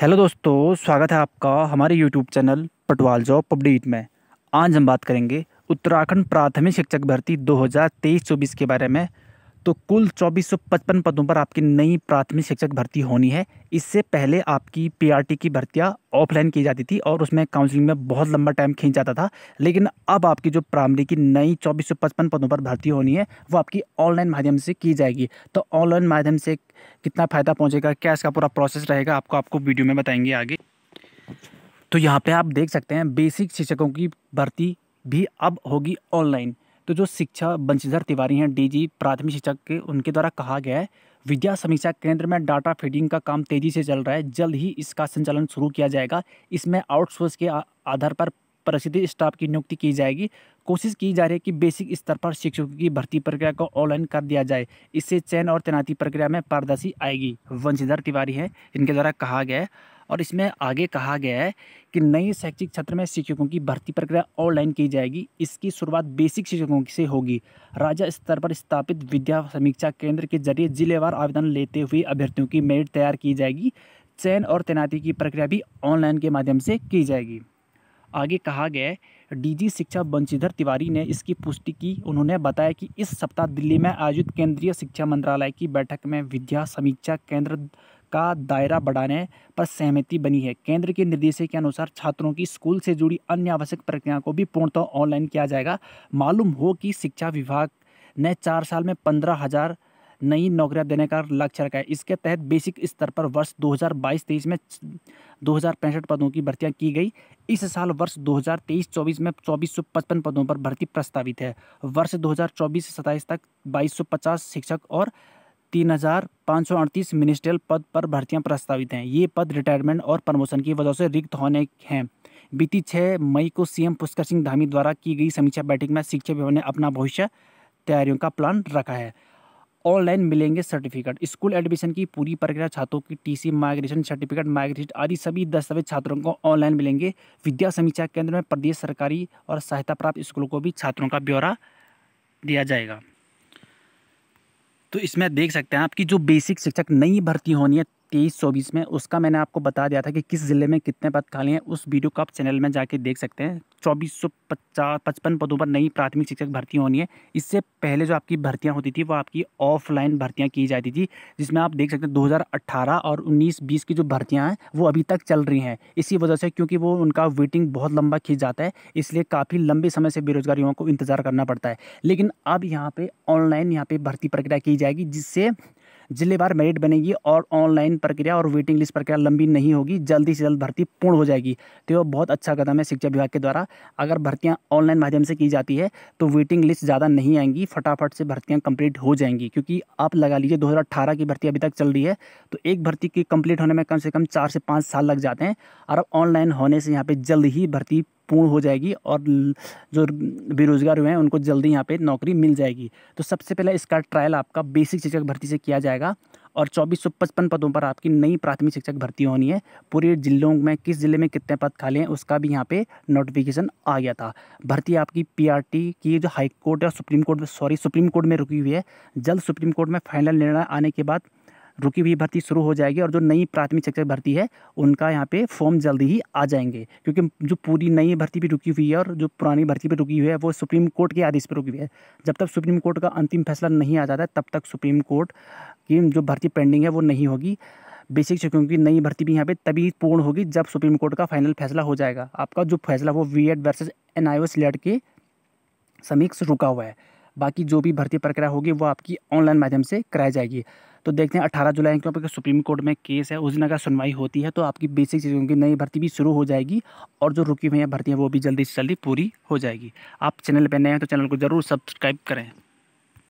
hello दोस्तों स्वागत है आपका हमारे YouTube channel Patwal job update में आज हम बात करेंगे उत्तराखंड प्राथमिक शिक्षक भर्ती 2023-24 के बारे में तो कुल 2455 पदों पर आपकी नई प्राथमिक शिक्षक भर्ती होनी है इससे पहले आपकी पीआरटी की भर्तियां ऑफलाइन की जाती थी और उसमें काउंसलिंग में बहुत लंबा टाइम खींच जाता था लेकिन अब आपकी जो प्राइमरी की नई 2455 पदों पर भर्ती होनी है वो आपकी ऑनलाइन माध्यम से की जाएगी तो ऑनलाइन माध्यम से कितना फ़ायदा पहुँचेगा क्या इसका पूरा प्रोसेस रहेगा आपको आपको वीडियो में बताएंगे आगे तो यहाँ पर आप देख सकते हैं बेसिक शिक्षकों की भर्ती भी अब होगी ऑनलाइन तो जो शिक्षा बंशीधर तिवारी हैं डीजी प्राथमिक शिक्षक के उनके द्वारा कहा गया है विद्या समीक्षा केंद्र में डाटा फीडिंग का काम तेजी से चल रहा है जल्द ही इसका संचालन शुरू किया जाएगा इसमें आउटसोर्स के आधार पर प्रसिद्ध स्टाफ की नियुक्ति की जाएगी कोशिश की जा रही है कि बेसिक स्तर पर शिक्षकों की भर्ती प्रक्रिया को ऑनलाइन कर दिया जाए इससे चयन और तैनाती प्रक्रिया में पारदर्शी आएगी वंशीधर तिवारी है इनके द्वारा कहा गया है और इसमें आगे कहा गया है कि नए शैक्षिक सत्र में शिक्षकों की भर्ती प्रक्रिया ऑनलाइन की जाएगी इसकी शुरुआत बेसिक शिक्षकों से होगी राज्य स्तर पर स्थापित विद्या समीक्षा केंद्र के जरिए जिलेवार आवेदन लेते हुए अभ्यर्थियों की मेरिट तैयार की जाएगी चयन और तैनाती की प्रक्रिया भी ऑनलाइन के माध्यम से की जाएगी आगे कहा गया है डीजी शिक्षा बंशीधर तिवारी ने इसकी पुष्टि की उन्होंने बताया कि इस सप्ताह दिल्ली में आयोजित केंद्रीय शिक्षा मंत्रालय की बैठक में विद्या समीक्षा केंद्र का दायरा बढ़ाने पर सहमति बनी है केंद्र के निर्देश के अनुसार छात्रों की स्कूल से जुड़ी अन्य आवश्यक प्रक्रियाओं को भी पूर्णतः ऑनलाइन किया जाएगा मालूम हो कि शिक्षा विभाग ने चार साल में पंद्रह हज़ार नई नौकरियां देने का लक्ष्य रखा है इसके तहत बेसिक स्तर पर वर्ष 2022-23 में दो पदों की भर्तियां की गई इस साल वर्ष 2023-24 में चौबीस पदों पर भर्ती प्रस्तावित है वर्ष 2024-27 तक 2250 शिक्षक और तीन हज़ार पाँच सौ अड़तीस मिनिस्ट्रियल पद पर भर्तियां प्रस्तावित हैं ये पद रिटायरमेंट और प्रमोशन की वजह से रिक्त होने हैं बीती छः मई को सीएम पुष्कर सिंह धामी द्वारा की गई समीक्षा बैठक में शिक्षा विभाग ने अपना भविष्य तैयारियों का प्लान रखा है ऑनलाइन मिलेंगे सर्टिफिकेट स्कूल एडमिशन की पूरी प्रक्रिया छात्रों की टीसी माइग्रेशन सर्टिफिकेट माइग्रेशन आदि सभी दस्तावेज छात्रों को ऑनलाइन मिलेंगे विद्या समीक्षा केंद्र में प्रदेश सरकारी और सहायता प्राप्त स्कूलों को भी छात्रों का ब्यौरा दिया जाएगा तो इसमें देख सकते हैं आपकी जो बेसिक शिक्षक नई भर्ती होनी है तेईस चौबीस में उसका मैंने आपको बता दिया था कि किस ज़िले में कितने पद खाली हैं उस वीडियो को आप चैनल में जाके देख सकते हैं चौबीस सौ पचास पचपन पदों पर नई प्राथमिक शिक्षक भर्ती होनी है इससे पहले जो आपकी भर्तियां होती थी वो आपकी ऑफलाइन भर्तियां की जाती थी जिसमें आप देख सकते हैं 2018 और 19 20 की जो भर्तियां हैं वो अभी तक चल रही हैं इसी वजह से क्योंकि वो उनका वेटिंग बहुत लंबा खींच जाता है इसलिए काफ़ी लंबे समय से बेरोजगार युवाओं को इंतज़ार करना पड़ता है लेकिन अब यहाँ पर ऑनलाइन यहाँ पर भर्ती प्रक्रिया की जाएगी जिससे जिलेवार मेरिट बनेगी और ऑनलाइन प्रक्रिया और वेटिंग लिस्ट प्रक्रिया लंबी नहीं होगी जल्दी से जल्द भर्ती पूर्ण हो जाएगी तो यह बहुत अच्छा कदम है शिक्षा विभाग के द्वारा अगर भर्तियाँ ऑनलाइन माध्यम से की जाती है तो वेटिंग लिस्ट ज़्यादा नहीं आएंगी फटाफट से भर्तियाँ कंप्लीट हो जाएंगी क्योंकि आप लगा लीजिए दो की भर्ती अभी तक चल रही है तो एक भर्ती की कंप्लीट होने में कम से कम चार से पाँच साल लग जाते हैं और अब ऑनलाइन होने से यहाँ पर जल्द ही भर्ती पूर्ण हो जाएगी और जो बेरोज़गार हुए हैं उनको जल्दी यहाँ पे नौकरी मिल जाएगी तो सबसे पहले इसका ट्रायल आपका बेसिक शिक्षक भर्ती से किया जाएगा और चौबीस सौ पचपन पदों पर आपकी नई प्राथमिक शिक्षक भर्ती होनी है पूरे जिलों में किस ज़िले में कितने पद खाली हैं उसका भी यहाँ पे नोटिफिकेशन आ गया था भर्ती आपकी पीआरटी की जो हाई कोर्ट या supreme court sorry supreme court में रुकी हुई है जल्द सुप्रीम कोर्ट में फाइनल निर्णय आने के बाद रुकी हुई भर्ती शुरू हो जाएगी और जो नई प्राथमिक शिक्षक भर्ती है उनका यहाँ पे फॉर्म जल्दी ही आ जाएंगे क्योंकि जो पूरी नई भर्ती भी रुकी हुई है और जो पुरानी भर्ती भी रुकी हुई है वो सुप्रीम कोर्ट के आदेश पर रुकी हुई है जब तक सुप्रीम कोर्ट का अंतिम फैसला नहीं आ जाता तब तक सुप्रीम कोर्ट की जो भर्ती पेंडिंग है वो नहीं होगी बेसिक शिक्षकों की नई भर्ती भी यहाँ पे तभी पूर्ण होगी जब सुप्रीम कोर्ट का फाइनल फैसला हो जाएगा आपका जो फैसला वो V Ed versus N I के समीक्ष रुका हुआ है बाकी जो भी भर्ती प्रक्रिया होगी वो आपकी ऑनलाइन माध्यम से कराई जाएगी तो देखते हैं अठारह जुलाई को सुप्रीम कोर्ट में केस है उस दिन अगर सुनवाई होती है तो आपकी बेसिक चीज़ों की नई भर्ती भी शुरू हो जाएगी और जो रुकी हुई भर्ती हैं वो भी जल्दी से जल्दी पूरी हो जाएगी आप चैनल पर नए हैं तो चैनल को ज़रूर सब्सक्राइब करें